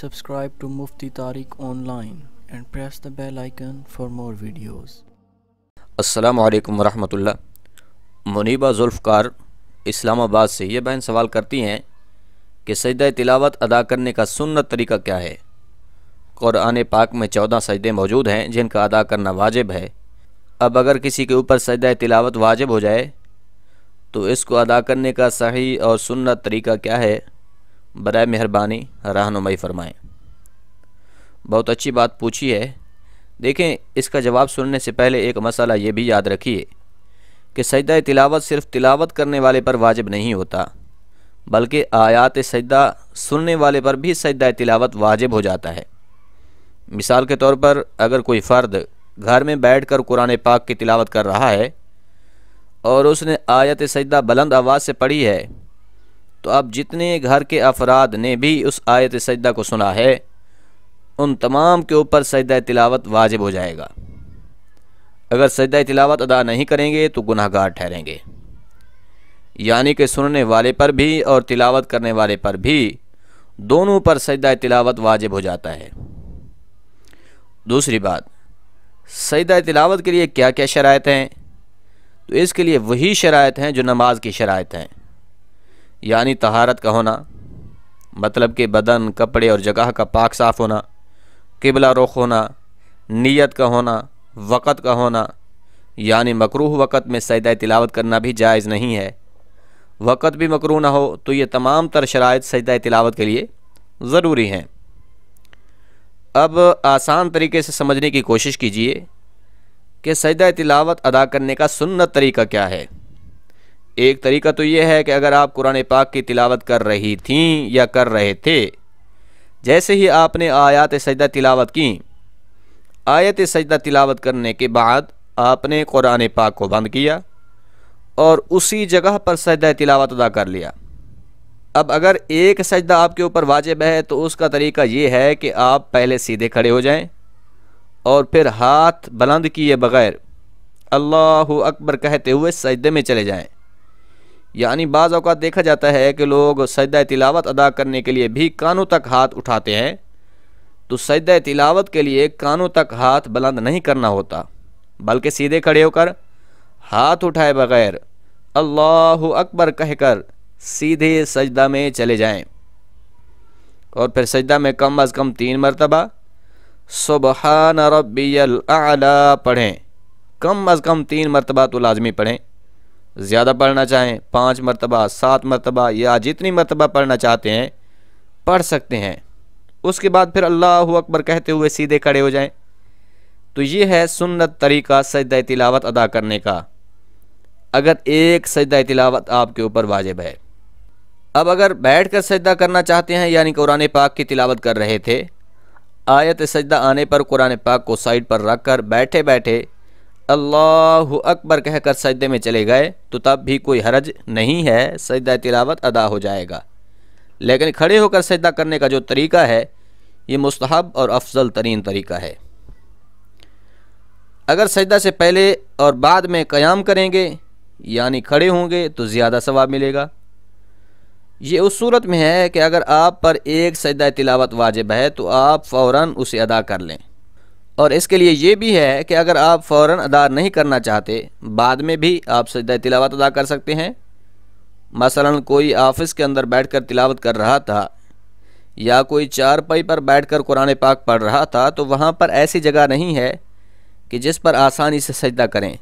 subscribe to Mufti Tariq online and press the bell icon for more videos. असलकम वरहमल मुनीबा जुल्फ़ार इस्लामाबाद से ये बहन सवाल करती हैं कि सजद तिलावत अदा करने का सुन्नत तरीका क्या है क़ुरान पाक में चौदह सजदे मौजूद हैं जिनका अदा करना वाजिब है अब अगर किसी के ऊपर सजद तिलावत वाजिब हो जाए तो इसको अदा करने का सही और सुन्नत तरीका क्या है बर मेहरबानी रहनुमाई फरमाएँ बहुत अच्छी बात पूछी है देखें इसका जवाब सुनने से पहले एक मसला ये भी याद रखिए कि सजदा तिलावत सिर्फ तिलावत करने वाले पर वाजिब नहीं होता बल्कि आयात सजदा सुनने वाले पर भी सजदा तिलावत वाजिब हो जाता है मिसाल के तौर पर अगर कोई फ़र्द घर में बैठ कर कुरान पाक की तिलावत कर रहा है और उसने आयत सजदा बुलंद आवाज़ से पढ़ी है तो अब जितने घर के अफराद ने भी उस आयत सजदा को सुना है उन तमाम के ऊपर सजद तिलावत वाजिब हो जाएगा अगर सजद तिलावत अदा नहीं करेंगे तो गुनाहगार ठहरेंगे यानी कि सुनने वाले पर भी और तिलावत करने वाले पर भी दोनों पर सजद तिलावत वाजिब हो जाता है दूसरी बात सजद तिलावत के लिए क्या क्या शरात हैं तो इसके लिए वही शरात हैं जो नमाज की शरात हैं यानी तहारत का होना मतलब कि बदन कपड़े और जगह का पाक साफ़ होना किबला रुख होना नीयत का होना वक़्त का होना यानी मकरूह वक़्त में सजदा तिलावत करना भी जायज़ नहीं है वक़्त भी मकरू ना हो तो ये तमाम तर शरात सजदा तिलावत के लिए ज़रूरी हैं अब आसान तरीके से समझने की कोशिश कीजिए कि सजदा तिलावत अदा करने का सुन्नत तरीका क्या है एक तरीका तो यह है कि अगर आप कुरान पाक की तिलावत कर रही थीं या कर रहे थे जैसे ही आपने आयत सजदा तिलावत की आयत सजदा तिलावत करने के बाद आपने कुरान पाक को बंद किया और उसी जगह पर सजदा तिलावत अदा कर लिया अब अगर एक सजदा आपके ऊपर वाजिब है तो उसका तरीका ये है कि आप पहले सीधे खड़े हो जाएं और फिर हाथ बुलंद किए बग़ैर अल्लाह अकबर कहते हुए सजदे में चले जाएं यानी बाज़ अवत देखा जाता है कि लोग सद तिलावत अदा करने के लिए भी कानों तक हाथ उठाते हैं तो सद तिलावत के लिए कानों तक हाथ बुलंद नहीं करना होता बल्कि सीधे खड़े होकर हाथ उठाए बगैर अल्लाह अकबर कहकर सीधे सजदा में चले जाएं और फिर सजदा में कम अज़ कम तीन मरतबा सुबहान रबी आला पढ़ें कम अज़ कम तीन मरतबा तो लाजमी पढ़ें ज़्यादा पढ़ना चाहें पाँच मरतबा सात मरतबा या जितनी मरतबा पढ़ना चाहते हैं पढ़ सकते हैं उसके बाद फिर अल्लाह अकबर कहते हुए सीधे खड़े हो जाएं तो ये है सुन्नत तरीका सजद तिलावत अदा करने का अगर एक सजद तिलावत आपके ऊपर वाजिब है अब अगर बैठ कर सजदा करना चाहते हैं यानी कुरान पाक की तिलावत कर रहे थे आयत सजदा आने पर कुरान पाक को साइड पर रख कर बैठे बैठे अल्लाह अकबर कहकर सजदे में चले गए तो तब भी कोई हरज नहीं है सजदा तिलावत अदा हो जाएगा लेकिन खड़े होकर सजदा करने का जो तरीका है ये मुस्तहब और अफजल तरीन तरीका है अगर सजदा से पहले और बाद में क़याम करेंगे यानी खड़े होंगे तो ज़्यादा सवाब मिलेगा ये उस सूरत में है कि अगर आप पर एक सजदा तिलावत वाजिब है तो आप फ़ौर उसे अदा कर लें और इसके लिए ये भी है कि अगर आप फ़ौर अदा नहीं करना चाहते बाद में भी आप सजदा तिलावत अदा कर सकते हैं मसलन कोई ऑफिस के अंदर बैठ कर तिलावत कर रहा था या कोई चारपाई पर बैठ कर कुरान पाक पढ़ रहा था तो वहाँ पर ऐसी जगह नहीं है कि जिस पर आसानी से सजदा करें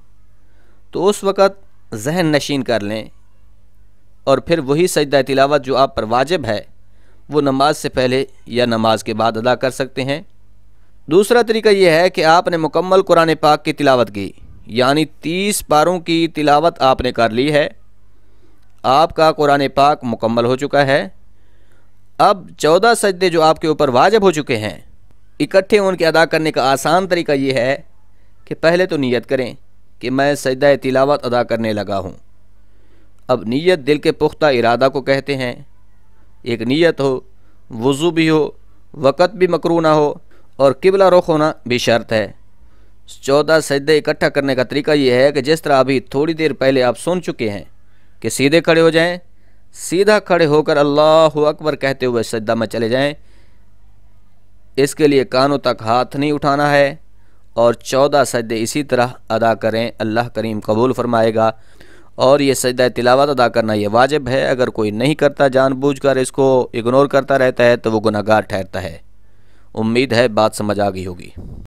तो उस वक़्त जहन नशीन कर लें और फिर वही सजदा तिलावत जो आप पर वाजिब है वो नमाज से पहले या नमाज के बाद अदा कर सकते हैं दूसरा तरीका यह है कि आपने मुकम्मल कुरान पाक की तिलावत की यानी तीस पारों की तिलावत आपने कर ली है आपका कुरान पाक मुकम्मल हो चुका है अब चौदह सजदे जो आपके ऊपर वाजब हो चुके हैं इकट्ठे उनके अदा करने का आसान तरीका यह है कि पहले तो नीयत करें कि मैं सजदा तिलावत अदा करने लगा हूँ अब नीयत दिल के पुख्ता इरादा को कहते हैं एक नीयत हो वज़ू भी हो वक़्त भी मकरू ना हो और किबला रुख होना भी शर्त है चौदह सजदे इकट्ठा करने का तरीका यह है कि जिस तरह अभी थोड़ी देर पहले आप सुन चुके हैं कि सीधे खड़े हो जाएं सीधा खड़े होकर अल्लाह अकबर कहते हुए सजदा में चले जाएं इसके लिए कानों तक हाथ नहीं उठाना है और चौदह सजदे इसी तरह अदा करें अल्लाह करीम कबूल फरमाएगा और ये सजद तिलावत अदा करना ये वाजिब है अगर कोई नहीं करता जानबूझकर इसको इग्नोर करता रहता है तो वो गुनागार ठहरता है उम्मीद है बात समझ आ गई होगी